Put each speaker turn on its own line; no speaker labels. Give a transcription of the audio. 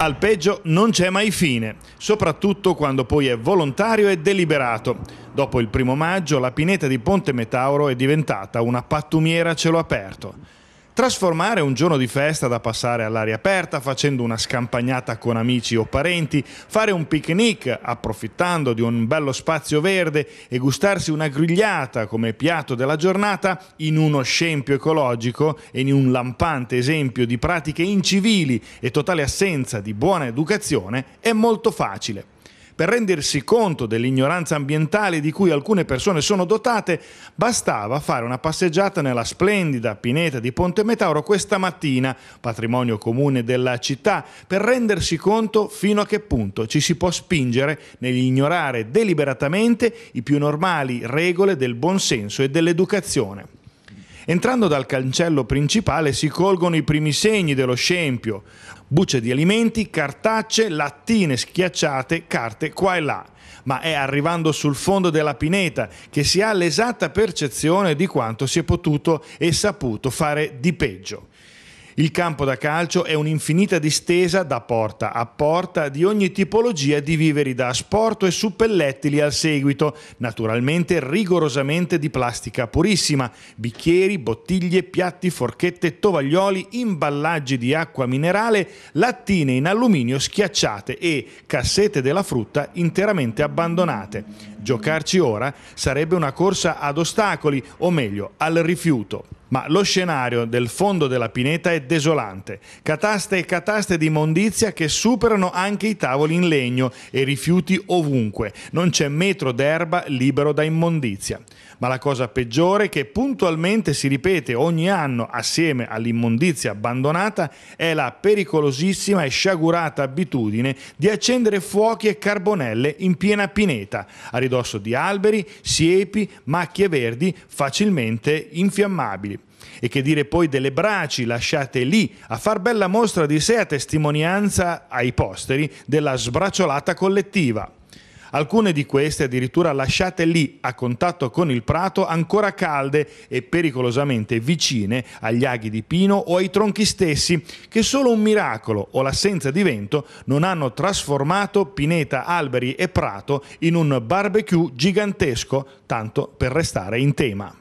Al peggio non c'è mai fine, soprattutto quando poi è volontario e deliberato. Dopo il primo maggio la pineta di Ponte Metauro è diventata una pattumiera a cielo aperto trasformare un giorno di festa da passare all'aria aperta facendo una scampagnata con amici o parenti, fare un picnic approfittando di un bello spazio verde e gustarsi una grigliata come piatto della giornata in uno scempio ecologico e in un lampante esempio di pratiche incivili e totale assenza di buona educazione è molto facile. Per rendersi conto dell'ignoranza ambientale di cui alcune persone sono dotate, bastava fare una passeggiata nella splendida pineta di Ponte Metauro questa mattina, patrimonio comune della città, per rendersi conto fino a che punto ci si può spingere nell'ignorare deliberatamente i più normali regole del buonsenso e dell'educazione. Entrando dal cancello principale si colgono i primi segni dello scempio, bucce di alimenti, cartacce, lattine schiacciate, carte qua e là. Ma è arrivando sul fondo della pineta che si ha l'esatta percezione di quanto si è potuto e saputo fare di peggio. Il campo da calcio è un'infinita distesa da porta a porta di ogni tipologia di viveri da asporto e suppellettili al seguito, naturalmente rigorosamente di plastica purissima, bicchieri, bottiglie, piatti, forchette, tovaglioli, imballaggi di acqua minerale, lattine in alluminio schiacciate e cassette della frutta interamente abbandonate. Giocarci ora sarebbe una corsa ad ostacoli, o meglio, al rifiuto. Ma lo scenario del fondo della pineta è desolante. Cataste e cataste di immondizia che superano anche i tavoli in legno e rifiuti ovunque. Non c'è metro d'erba libero da immondizia. Ma la cosa peggiore che puntualmente si ripete ogni anno assieme all'immondizia abbandonata è la pericolosissima e sciagurata abitudine di accendere fuochi e carbonelle in piena pineta, a ridosso di alberi, siepi, macchie verdi facilmente infiammabili e che dire poi delle braci lasciate lì a far bella mostra di sé a testimonianza ai posteri della sbracciolata collettiva. Alcune di queste addirittura lasciate lì a contatto con il prato ancora calde e pericolosamente vicine agli aghi di pino o ai tronchi stessi che solo un miracolo o l'assenza di vento non hanno trasformato pineta, alberi e prato in un barbecue gigantesco, tanto per restare in tema.